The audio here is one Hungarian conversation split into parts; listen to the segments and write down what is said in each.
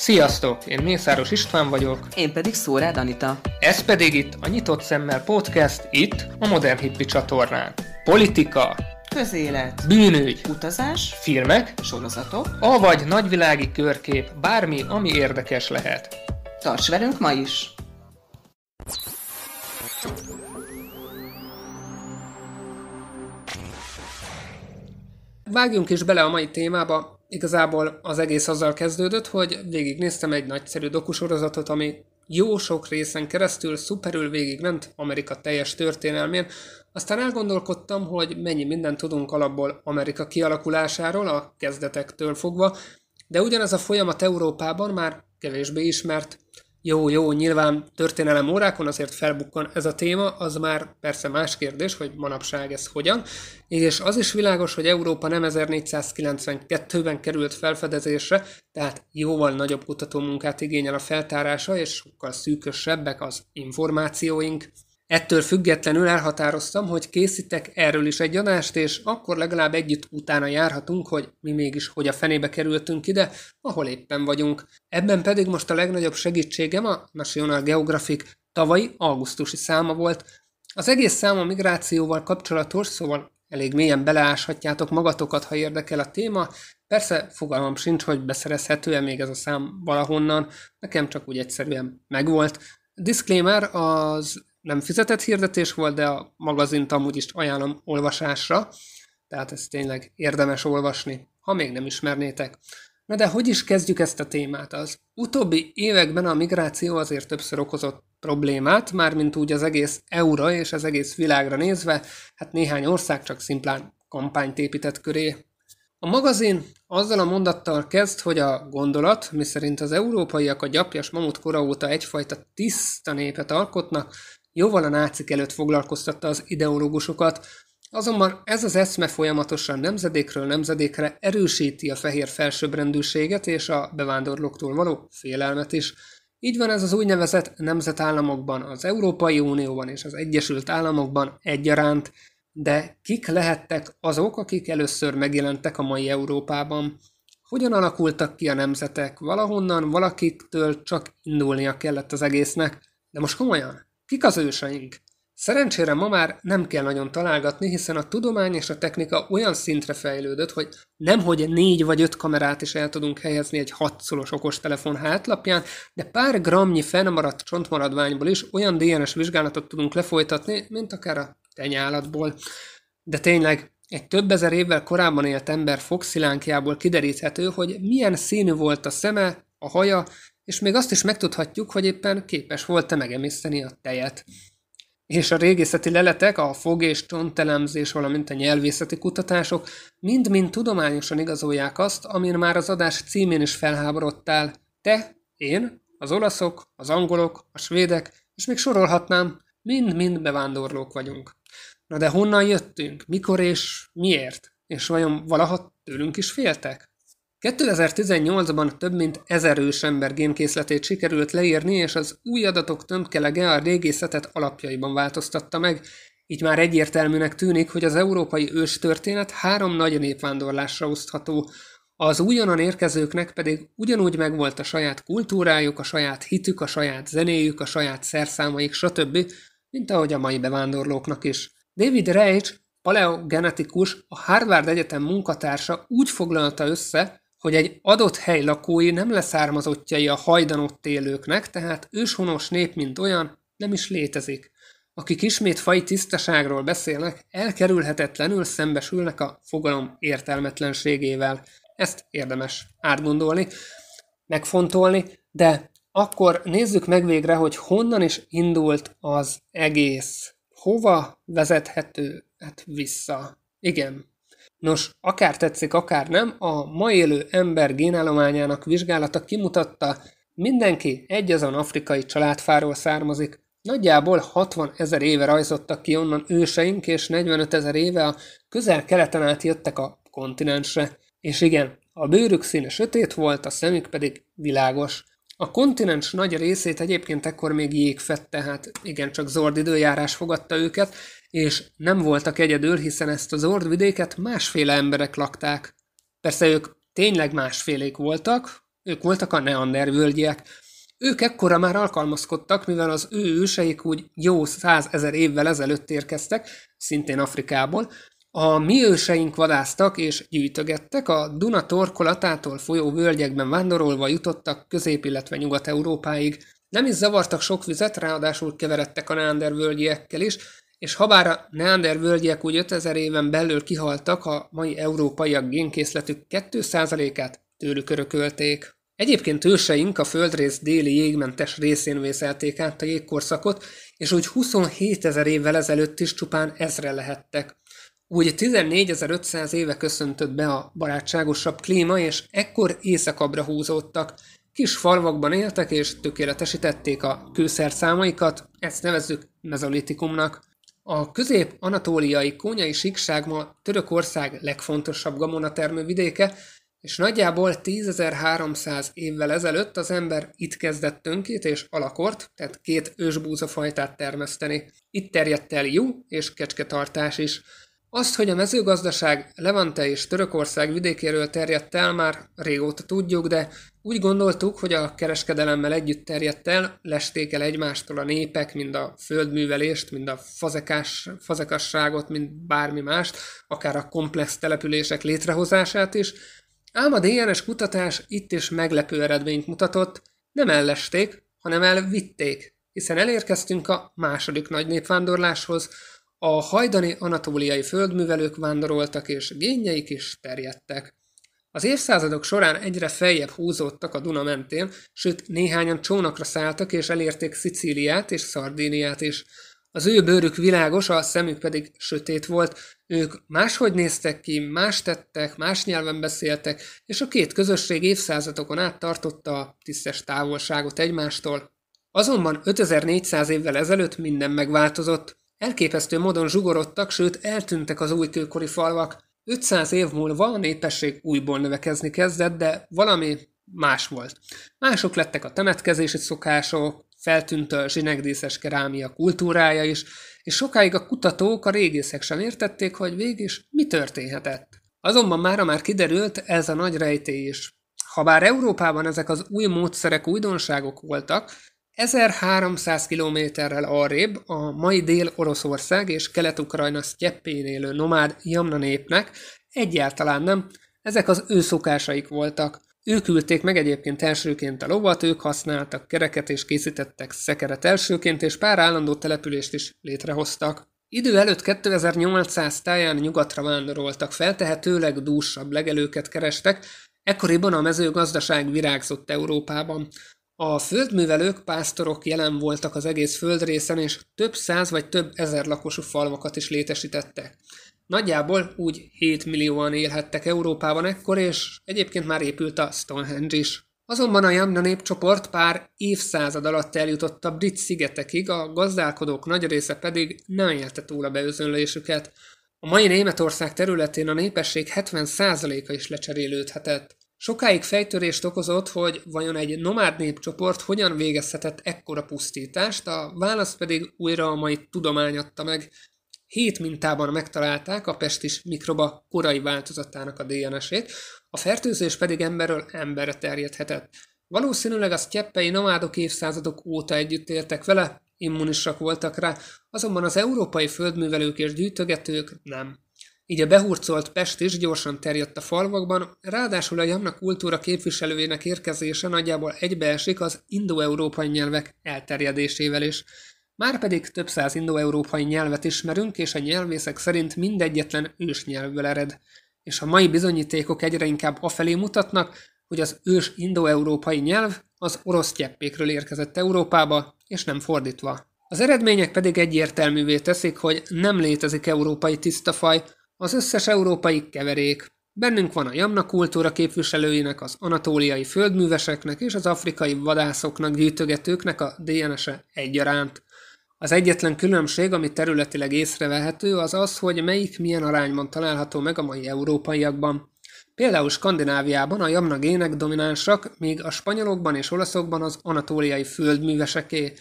Sziasztok! Én Mészáros István vagyok. Én pedig szóra Danita. Ez pedig itt a Nyitott Szemmel Podcast, itt a Modern Hippi csatornán. Politika, közélet, bűnügy, utazás, filmek, sorozatok, avagy nagyvilági körkép, bármi, ami érdekes lehet. Tarts velünk ma is! Vágjunk is bele a mai témába igazából az egész azzal kezdődött, hogy végignéztem egy nagyszerű dokusorozatot, ami jó sok részen keresztül szuperül végigment Amerika teljes történelmén, aztán elgondolkodtam, hogy mennyi mindent tudunk alapból Amerika kialakulásáról, a kezdetektől fogva, de ugyanez a folyamat Európában már kevésbé ismert jó, jó, nyilván történelem órákon azért felbukkan ez a téma, az már persze más kérdés, hogy manapság ez hogyan, és az is világos, hogy Európa nem 1492-ben került felfedezésre, tehát jóval nagyobb kutatómunkát igényel a feltárása, és sokkal szűkösebbek az információink. Ettől függetlenül elhatároztam, hogy készítek erről is egy adást, és akkor legalább együtt utána járhatunk, hogy mi mégis hogy a fenébe kerültünk ide, ahol éppen vagyunk. Ebben pedig most a legnagyobb segítségem a National Geographic tavalyi augusztusi száma volt. Az egész száma migrációval kapcsolatos, szóval elég mélyen beleáshatjátok magatokat, ha érdekel a téma. Persze fogalmam sincs, hogy beszerezhető-e még ez a szám valahonnan, nekem csak úgy egyszerűen megvolt, Disclaimer, az nem fizetett hirdetés volt, de a magazint amúgy is ajánlom olvasásra, tehát ezt tényleg érdemes olvasni, ha még nem ismernétek. Na de hogy is kezdjük ezt a témát? Az utóbbi években a migráció azért többször okozott problémát, mármint úgy az egész EU-ra és az egész világra nézve, hát néhány ország csak szimplán kampányt épített köré. A magazin azzal a mondattal kezd, hogy a gondolat, miszerint az európaiak a gyapjas mamut kora óta egyfajta tiszta népet alkotnak, jóval a nácik előtt foglalkoztatta az ideológusokat, azonban ez az eszme folyamatosan nemzedékről nemzedékre erősíti a fehér felsőbbrendűséget és a bevándorlóktól való félelmet is. Így van ez az úgynevezett nemzetállamokban, az Európai Unióban és az Egyesült Államokban egyaránt, de kik lehettek azok, akik először megjelentek a mai Európában? Hogyan alakultak ki a nemzetek? Valahonnan valakiktől csak indulnia kellett az egésznek. De most komolyan, Kik az őseink? Szerencsére ma már nem kell nagyon találgatni, hiszen a tudomány és a technika olyan szintre fejlődött, hogy nemhogy négy vagy öt kamerát is el tudunk helyezni egy hatszolos okostelefon hátlapján, de pár gramnyi fennmaradt csontmaradványból is olyan DNS vizsgálatot tudunk lefolytatni, mint akár a tenyálatból. De tényleg, egy több ezer évvel korábban élt ember fogszilánkjából kideríthető, hogy milyen színű volt a szeme, a haja és még azt is megtudhatjuk, hogy éppen képes volt-e megemészteni a tejet. És a régészeti leletek, a fog- és csontelemzés, valamint a nyelvészeti kutatások mind-mind tudományosan igazolják azt, amin már az adás címén is felháborodtál. Te, én, az olaszok, az angolok, a svédek, és még sorolhatnám, mind-mind bevándorlók vagyunk. Na de honnan jöttünk, mikor és miért? És vajon valaha tőlünk is féltek? 2018-ban több mint ezer ember gémkészletét sikerült leírni, és az új adatok tömkelege a régészetet alapjaiban változtatta meg, így már egyértelműnek tűnik, hogy az európai őstörténet három nagy népvándorlásra osztható, az újonnan érkezőknek pedig ugyanúgy megvolt a saját kultúrájuk, a saját hitük, a saját zenéjük, a saját szerszámaik, stb., mint ahogy a mai bevándorlóknak is. David Reich, paleogenetikus, a Harvard Egyetem munkatársa úgy foglalta össze, hogy egy adott hely lakói nem leszármazottjai a ott élőknek, tehát őshonos nép, mint olyan, nem is létezik. Akik ismét fai tisztaságról beszélnek, elkerülhetetlenül szembesülnek a fogalom értelmetlenségével. Ezt érdemes átgondolni, megfontolni, de akkor nézzük meg végre, hogy honnan is indult az egész. Hova vezethető? Hát vissza. Igen, Nos, akár tetszik, akár nem, a ma élő ember génállományának vizsgálata kimutatta, mindenki egyazon afrikai családfáról származik. Nagyjából 60 ezer éve rajzottak ki onnan őseink, és 45 ezer éve a közel-keleten átjöttek a kontinensre. És igen, a bőrük színe sötét volt, a szemük pedig világos. A kontinens nagy részét egyébként ekkor még jég fett, tehát csak zord időjárás fogadta őket, és nem voltak egyedül, hiszen ezt az ordvidéket másféle emberek lakták. Persze ők tényleg másfélék voltak, ők voltak a neandervölgyiek. Ők ekkora már alkalmazkodtak, mivel az ő őseik úgy jó százezer évvel ezelőtt érkeztek, szintén Afrikából. A mi őseink vadáztak és gyűjtögettek, a Duna torkolatától folyó völgyekben vándorolva jutottak Közép, illetve Nyugat-Európáig. Nem is zavartak sok vizet, ráadásul keveredtek a neandervölgyiekkel is, és habár a neander völgyek úgy 5000 éven belül kihaltak, a mai európaiak génkészletük 2%-át tőlük örökölték. Egyébként őseink a földrész déli jégmentes részén vészelték át a jégkorszakot, és úgy 27 ezer évvel ezelőtt is csupán ezre lehettek. Úgy 14.500 éve köszöntött be a barátságosabb klíma, és ekkor éjszakabbra húzódtak. Kis falvakban éltek és tökéletesítették a számaikat, ezt nevezzük mezolitikumnak. A közép-anatóliai kónyai síkság ma Törökország legfontosabb gamonatermő vidéke, és nagyjából 10.300 évvel ezelőtt az ember itt kezdett tönkét és alakort, tehát két ősbúzafajtát termeszteni. Itt terjedt el jó és kecsketartás is. Azt, hogy a mezőgazdaság Levante és Törökország vidékéről terjedt el már régóta tudjuk, de úgy gondoltuk, hogy a kereskedelemmel együtt terjedt el, lesték el egymástól a népek, mind a földművelést, mind a fazekás, fazekasságot, mind bármi mást, akár a komplex települések létrehozását is, ám a DNS kutatás itt is meglepő eredményt mutatott, nem ellesték, hanem elvitték, hiszen elérkeztünk a második nagy népvándorláshoz, a hajdani anatóliai földművelők vándoroltak, és génjeik is terjedtek. Az évszázadok során egyre feljebb húzódtak a Duna mentén, sőt néhányan csónakra szálltak és elérték Szicíliát és Szardíniát is. Az ő bőrük világos, a szemük pedig sötét volt, ők máshogy néztek ki, más tettek, más nyelven beszéltek, és a két közösség évszázadokon át tartotta a tisztes távolságot egymástól. Azonban 5400 évvel ezelőtt minden megváltozott. Elképesztő módon zsugorodtak, sőt eltűntek az újkőkori falvak. 500 év múlva a népesség újból növekezni kezdett, de valami más volt. Mások lettek a temetkezési szokások, feltűnt a zsinegdíszes kerámia kultúrája is, és sokáig a kutatók, a régészek sem értették, hogy végig mi történhetett. Azonban mára már kiderült ez a nagy rejtély is. Habár Európában ezek az új módszerek újdonságok voltak, 1300 kilométerrel arrébb a mai Dél-Oroszország és Kelet-Ukrajna sztyeppén élő nomád Jamna népnek egyáltalán nem, ezek az ő szokásaik voltak. Ők ülték meg egyébként elsőként a lovat, ők használtak kereket és készítettek szekeret elsőként, és pár állandó települést is létrehoztak. Idő előtt 2800 táján nyugatra vándoroltak fel, tehetőleg dúsabb legelőket kerestek, ekkoriban a mezőgazdaság virágzott Európában. A földművelők, pásztorok jelen voltak az egész földrészen, és több száz vagy több ezer lakosú falvakat is létesítettek. Nagyjából úgy 7 millióan élhettek Európában ekkor, és egyébként már épült a Stonehenge is. Azonban a Jamna népcsoport pár évszázad alatt eljutott a brit szigetekig, a gazdálkodók nagy része pedig nem élte túl a beözönlésüket. A mai Németország területén a népesség 70%-a is lecserélődhetett. Sokáig fejtörést okozott, hogy vajon egy nomád népcsoport hogyan végezhetett ekkora pusztítást, a válasz pedig újra a mai tudomány adta meg. Hét mintában megtalálták a pestis mikroba korai változatának a DNS-ét, a fertőzés pedig emberről emberre terjedhetett. Valószínűleg a sztyeppei nomádok évszázadok óta együtt éltek vele, immunisak voltak rá, azonban az európai földművelők és gyűjtögetők nem. Így a behurcolt Pest is gyorsan terjedt a falvakban, ráadásul a Jamna kultúra képviselőjének érkezése nagyjából egybeesik az indoeurópai nyelvek elterjedésével is. Márpedig több száz indoeurópai nyelvet ismerünk, és a nyelvészek szerint mindegyetlen nyelvből ered. És a mai bizonyítékok egyre inkább afelé mutatnak, hogy az ős indoeurópai nyelv az orosz cseppékről érkezett Európába, és nem fordítva. Az eredmények pedig egyértelművé teszik, hogy nem létezik európai tisztafaj, az összes európai keverék. Bennünk van a Jamna kultúra képviselőinek, az anatóliai földműveseknek és az afrikai vadászoknak, gyűjtögetőknek a DNS-e egyaránt. Az egyetlen különbség, ami területileg észrevehető, az az, hogy melyik milyen arányban található meg a mai európaiakban. Például Skandináviában a jamna gének dominánsak, míg a spanyolokban és olaszokban az anatóliai földműveseké,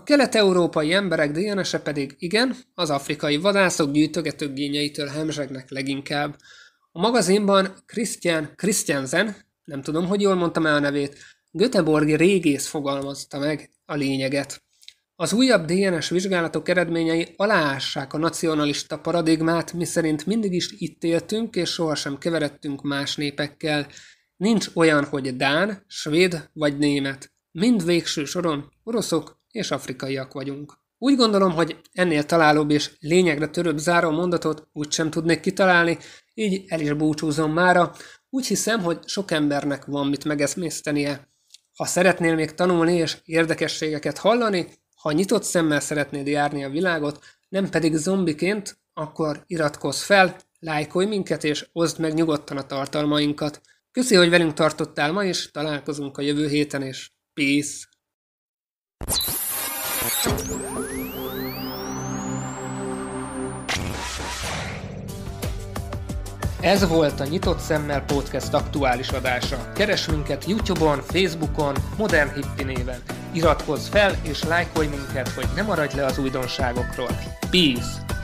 a kelet-európai emberek DNS-e pedig igen, az afrikai vadászok gyűjtögetők gényeitől hemzsegnek leginkább. A magazinban Christian Christiansen, nem tudom, hogy jól mondtam el a nevét, Göteborgi régész fogalmazta meg a lényeget. Az újabb DNS vizsgálatok eredményei aláássák a nacionalista paradigmát, miszerint mindig is itt éltünk és sohasem keveredtünk más népekkel. Nincs olyan, hogy Dán, Svéd vagy Német. Mind végső soron oroszok és afrikaiak vagyunk. Úgy gondolom, hogy ennél találóbb és lényegre törőbb záró mondatot úgysem tudnék kitalálni, így el is búcsúzom mára, úgy hiszem, hogy sok embernek van mit megeszméztenie. Ha szeretnél még tanulni és érdekességeket hallani, ha nyitott szemmel szeretnéd járni a világot, nem pedig zombiként, akkor iratkozz fel, lájkolj minket és oszd meg nyugodtan a tartalmainkat. Köszi, hogy velünk tartottál ma, és találkozunk a jövő héten, és peace! Ez volt a Nyitott Szemmel Podcast aktuális adása. Keres minket Youtube-on, Facebookon, Modern Hippi néven. Iratkozz fel és lájkolj minket, hogy ne maradj le az újdonságokról. Peace!